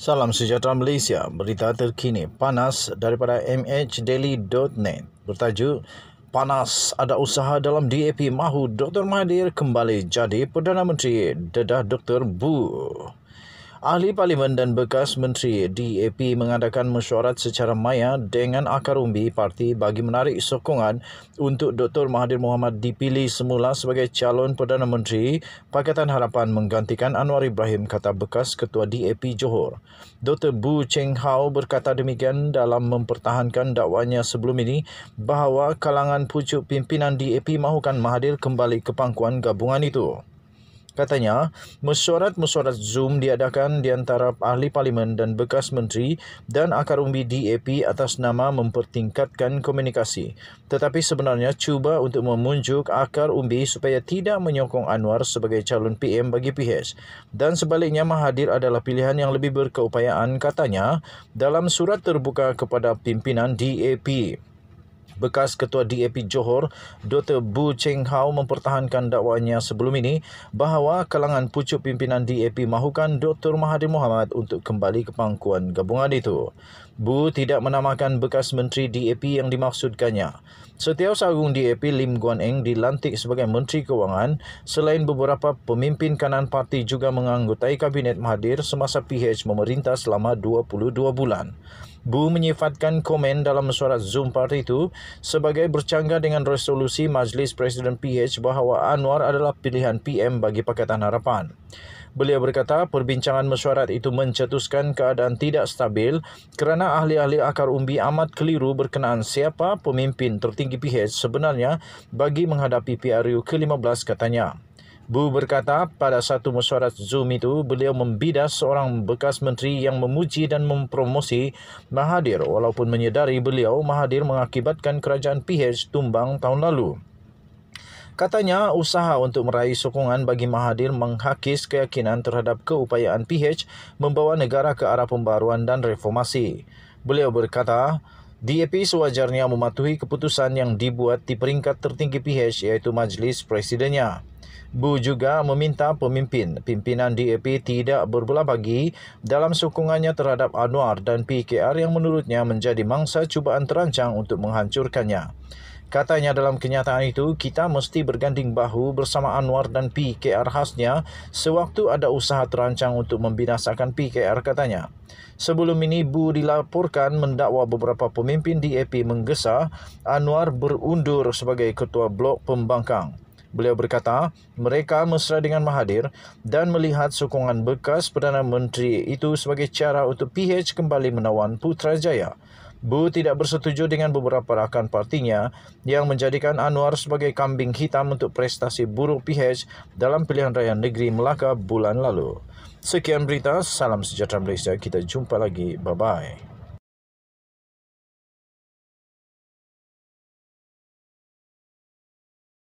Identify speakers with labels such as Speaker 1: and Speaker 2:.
Speaker 1: Salam sejahtera Malaysia. Berita terkini panas daripada mhdaily.net bertajuk Panas ada usaha dalam DAP mahu Dr. Mahathir kembali jadi Perdana Menteri dedah Dr. Bu. Ahli Parlimen dan bekas Menteri DAP mengadakan mesyuarat secara maya dengan akar umbi parti bagi menarik sokongan untuk Dr. Mahathir Mohamad dipilih semula sebagai calon Perdana Menteri Pakatan Harapan menggantikan Anwar Ibrahim kata bekas Ketua DAP Johor. Dr. Bu Cheng Hao berkata demikian dalam mempertahankan dakwanya sebelum ini bahawa kalangan pucuk pimpinan DAP mahukan Mahathir kembali ke pangkuan gabungan itu. Katanya, mesyuarat-mesyuarat Zoom diadakan di antara ahli parlimen dan bekas menteri dan akar umbi DAP atas nama mempertingkatkan komunikasi. Tetapi sebenarnya cuba untuk memunjuk akar umbi supaya tidak menyokong Anwar sebagai calon PM bagi PH. Dan sebaliknya Mahathir adalah pilihan yang lebih berkeupayaan katanya dalam surat terbuka kepada pimpinan DAP bekas ketua DAP Johor Dr. Bu Cheng Hao mempertahankan dakwaannya sebelum ini bahawa kalangan pucuk pimpinan DAP mahukan Dr. Mahathir Mohamad untuk kembali ke pangkuan gabungan itu. Bu tidak menamakan bekas menteri DAP yang dimaksudkannya. Setiausaha agung DAP Lim Guan Eng dilantik sebagai Menteri Kewangan selain beberapa pemimpin kanan parti juga menganggotai Kabinet Mahathir semasa PH memerintah selama 22 bulan. Bu menyifatkan komen dalam surat Zoom parti itu sebagai bercanggah dengan resolusi Majlis Presiden PH bahawa Anwar adalah pilihan PM bagi Pakatan Harapan. Beliau berkata perbincangan mesyuarat itu mencetuskan keadaan tidak stabil kerana ahli-ahli akar umbi amat keliru berkenaan siapa pemimpin tertinggi PH sebenarnya bagi menghadapi PRU ke-15 katanya. Bu berkata pada satu mesyuarat Zoom itu, beliau membidas seorang bekas menteri yang memuji dan mempromosi Mahathir walaupun menyedari beliau Mahathir mengakibatkan kerajaan PH tumbang tahun lalu. Katanya usaha untuk meraih sokongan bagi Mahathir menghakis keyakinan terhadap keupayaan PH membawa negara ke arah pembaruan dan reformasi. Beliau berkata, DAP sewajarnya mematuhi keputusan yang dibuat di peringkat tertinggi PH iaitu Majlis Presidennya. Bu juga meminta pemimpin pimpinan DAP tidak berbelah bagi dalam sokongannya terhadap Anwar dan PKR yang menurutnya menjadi mangsa cubaan terancang untuk menghancurkannya. Katanya dalam kenyataan itu, kita mesti berganding bahu bersama Anwar dan PKR khasnya sewaktu ada usaha terancang untuk membinasakan PKR katanya. Sebelum ini, Bu dilaporkan mendakwa beberapa pemimpin DAP menggesa Anwar berundur sebagai ketua blok pembangkang. Beliau berkata, mereka mesra dengan Mahathir dan melihat sokongan bekas Perdana Menteri itu sebagai cara untuk PH kembali menawan Putrajaya. Bu tidak bersetuju dengan beberapa rakan partinya yang menjadikan Anwar sebagai kambing hitam untuk prestasi buruk PH dalam pilihan raya negeri Melaka bulan lalu. Sekian berita, salam sejahtera Malaysia. Kita jumpa lagi. Bye-bye.